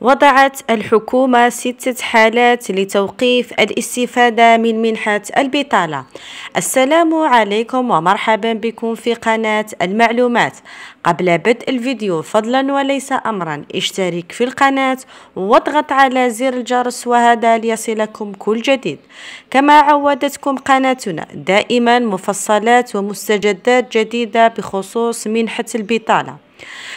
وضعت الحكومة ستة حالات لتوقيف الاستفادة من منحة البطالة السلام عليكم ومرحبا بكم في قناة المعلومات قبل بدء الفيديو فضلا وليس أمرا اشترك في القناة واضغط على زر الجرس وهذا ليصلكم كل جديد كما عودتكم قناتنا دائما مفصلات ومستجدات جديدة بخصوص منحة البطالة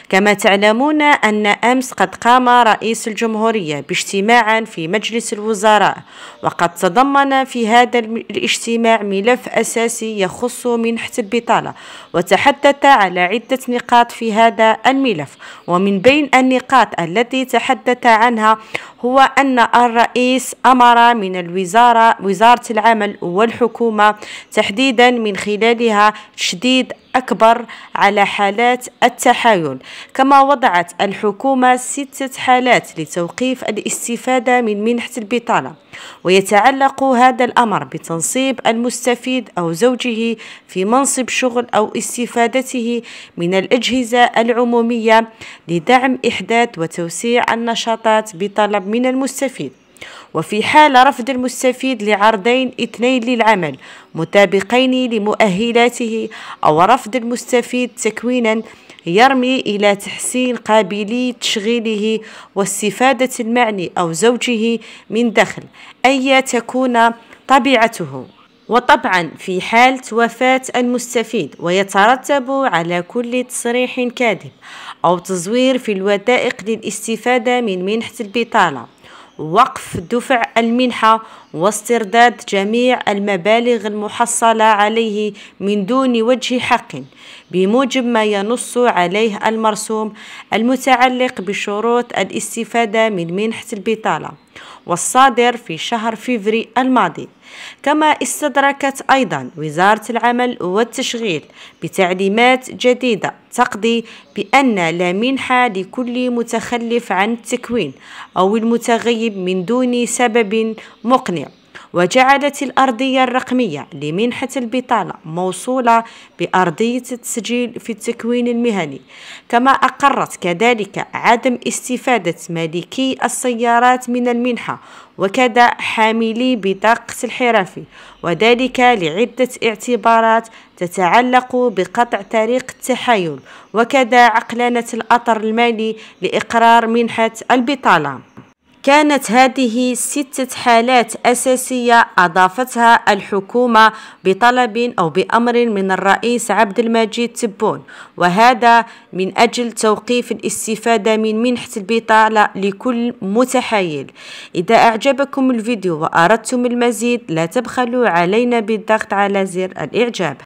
كما تعلمون أن أمس قد قام رئيس الجمهورية باجتماع في مجلس الوزراء وقد تضمن في هذا الاجتماع ملف أساسي يخص منحة البطالة وتحدث على عدة نقاط في هذا الملف ومن بين النقاط التي تحدث عنها هو أن الرئيس أمر من الوزارة وزارة العمل والحكومة تحديدا من خلالها تشديد أكبر على حالات التحايل كما وضعت الحكومة ستة حالات لتوقيف الاستفادة من منحة البطالة ويتعلق هذا الأمر بتنصيب المستفيد أو زوجه في منصب شغل أو استفادته من الأجهزة العمومية لدعم إحداث وتوسيع النشاطات بطلب من المستفيد وفي حال رفض المستفيد لعرضين اثنين للعمل مطابقين لمؤهلاته أو رفض المستفيد تكوينا يرمي إلى تحسين قابليه تشغيله واستفادة المعني أو زوجه من دخل أي تكون طبيعته وطبعا في حال وفاة المستفيد ويترتب على كل تصريح كاذب أو تزوير في الوثائق للاستفادة من منحة البطالة وقف دفع المنحة واسترداد جميع المبالغ المحصلة عليه من دون وجه حق بموجب ما ينص عليه المرسوم المتعلق بشروط الاستفادة من منحة البطالة والصادر في شهر فيفري الماضي كما استدركت أيضا وزارة العمل والتشغيل بتعليمات جديدة تقضي بأن لا منحة لكل متخلف عن التكوين أو المتغيب من دون سبب مقنع وجعلت الأرضية الرقمية لمنحة البطالة موصولة بأرضية التسجيل في التكوين المهني كما أقرت كذلك عدم استفادة مالكي السيارات من المنحة وكذا حاملي بطاقة الحرفي وذلك لعدة اعتبارات تتعلق بقطع طريق التحايل وكذا عقلانة الأطر المالي لإقرار منحة البطالة كانت هذه ستة حالات أساسية أضافتها الحكومة بطلب أو بأمر من الرئيس عبد المجيد تبون وهذا من أجل توقيف الاستفادة من منحة البطالة لكل متحايل إذا أعجبكم الفيديو وأردتم المزيد لا تبخلوا علينا بالضغط على زر الإعجاب